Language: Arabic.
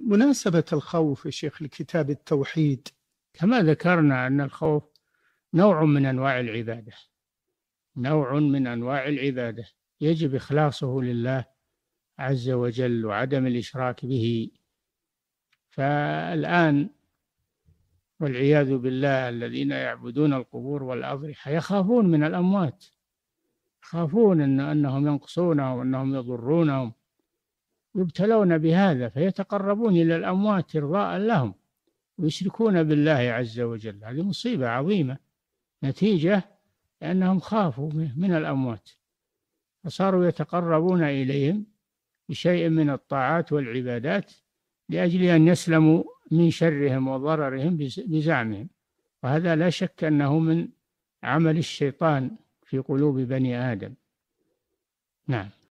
مناسبة الخوف يا شيخ لكتاب التوحيد كما ذكرنا أن الخوف نوع من أنواع العبادة نوع من أنواع العبادة يجب إخلاصه لله عز وجل وعدم الإشراك به فالآن والعياذ بالله الذين يعبدون القبور والأضرحة يخافون من الأموات يخافون إن أنهم ينقصونهم وأنهم يضرونهم يبتلون بهذا فيتقربون إلى الأموات إرضاء لهم ويشركون بالله عز وجل هذه مصيبة عظيمة نتيجة لأنهم خافوا من الأموات فصاروا يتقربون إليهم بشيء من الطاعات والعبادات لأجل أن يسلموا من شرهم وضررهم بزعمهم وهذا لا شك أنه من عمل الشيطان في قلوب بني آدم نعم